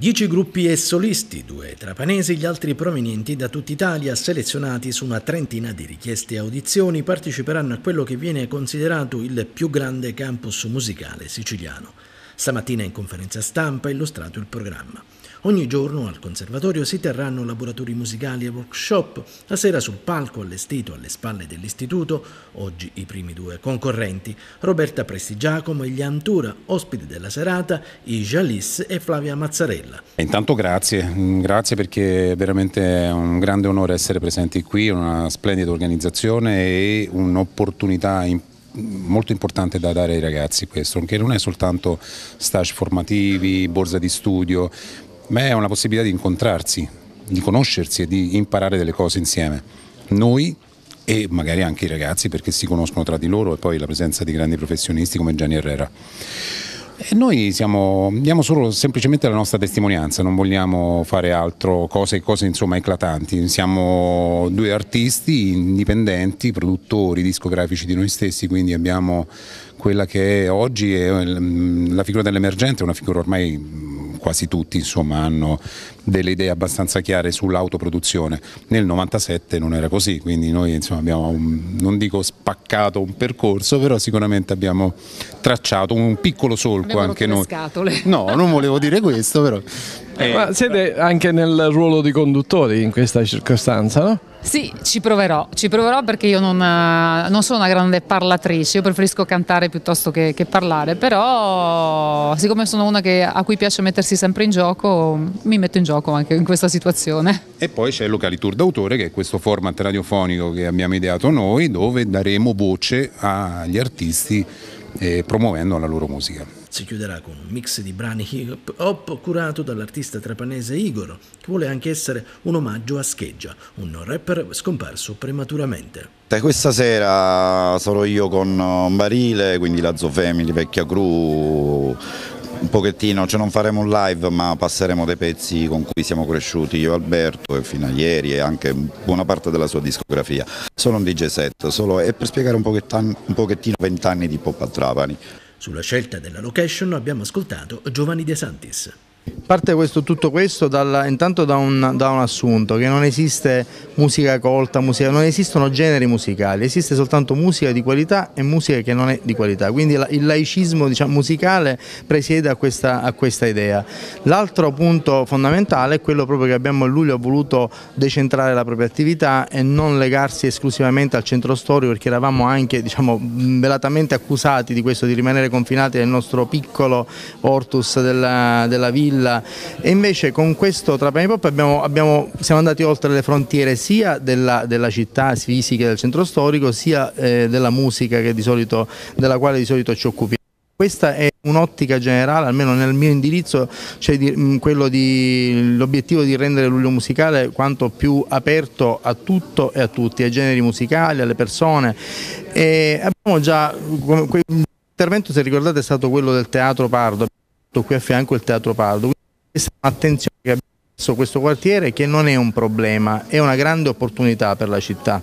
Dieci gruppi e solisti, due trapanesi, gli altri provenienti da tutta Italia, selezionati su una trentina di richieste e audizioni, parteciperanno a quello che viene considerato il più grande campus musicale siciliano. Stamattina in conferenza stampa ha illustrato il programma. Ogni giorno al conservatorio si terranno laboratori musicali e workshop, la sera sul palco allestito alle spalle dell'istituto, oggi i primi due concorrenti, Roberta Prestigiacomo e gli Antura, ospiti della serata, i Jalis e Flavia Mazzarella. Intanto grazie, mm, grazie perché è veramente un grande onore essere presenti qui, una splendida organizzazione e un'opportunità importante molto importante da dare ai ragazzi questo, che non è soltanto stage formativi, borsa di studio, ma è una possibilità di incontrarsi, di conoscersi e di imparare delle cose insieme. Noi e magari anche i ragazzi perché si conoscono tra di loro e poi la presenza di grandi professionisti come Gianni Herrera. E noi siamo, diamo solo semplicemente la nostra testimonianza, non vogliamo fare altro, cose, cose insomma eclatanti. Siamo due artisti indipendenti, produttori discografici di noi stessi, quindi abbiamo quella che è oggi è mm, la figura dell'emergente, una figura ormai quasi tutti insomma, hanno delle idee abbastanza chiare sull'autoproduzione. Nel 97 non era così, quindi noi insomma, abbiamo, un, non dico spaccato un percorso, però sicuramente abbiamo tracciato un piccolo solco abbiamo anche noi. le Scatole. No, non volevo dire questo, però eh, ma siete anche nel ruolo di conduttori in questa circostanza, no? Sì, ci proverò, ci proverò perché io non, eh, non sono una grande parlatrice, io preferisco cantare piuttosto che, che parlare, però siccome sono una che, a cui piace mettersi sempre in gioco, mi metto in gioco anche in questa situazione. E poi c'è Locali Tour d'autore che è questo format radiofonico che abbiamo ideato noi dove daremo voce agli artisti e promuovendo la loro musica. Si chiuderà con un mix di brani hip hop curato dall'artista trapanese Igor, che vuole anche essere un omaggio a Scheggia, un rapper scomparso prematuramente. Questa sera sarò io con barile, quindi la Zofemili, vecchia crew, un pochettino, cioè non faremo un live ma passeremo dei pezzi con cui siamo cresciuti io e Alberto e fino a ieri e anche buona parte della sua discografia, solo un DJ set, solo, e per spiegare un pochettino vent'anni di pop a Trapani. Sulla scelta della location abbiamo ascoltato Giovanni De Santis. Parte questo, tutto questo dalla, intanto da un, da un, assunto, che non esiste musica colta, musica, non esistono generi musicali, esiste soltanto musica di qualità e musica che non è di qualità, quindi la, il laicismo diciamo, musicale presiede a questa, a questa idea. L'altro punto fondamentale è quello proprio che abbiamo a luglio voluto decentrare la propria attività e non legarsi esclusivamente al centro storico perché eravamo anche diciamo, velatamente accusati di questo, di rimanere confinati nel nostro piccolo ortus della, della villa bella e invece con questo Trapani Pop abbiamo, abbiamo, siamo andati oltre le frontiere sia della, della città fisica del centro storico sia eh, della musica solito, della quale di solito ci occupiamo. Questa è un'ottica generale, almeno nel mio indirizzo, c'è cioè l'obiettivo di rendere l'Uglio musicale quanto più aperto a tutto e a tutti, ai generi musicali, alle persone. E abbiamo già, l'intervento se ricordate è stato quello del Teatro Pardo, qui a fianco il Teatro Pardo. Questa è un'attenzione che abbiamo messo questo quartiere che non è un problema, è una grande opportunità per la città.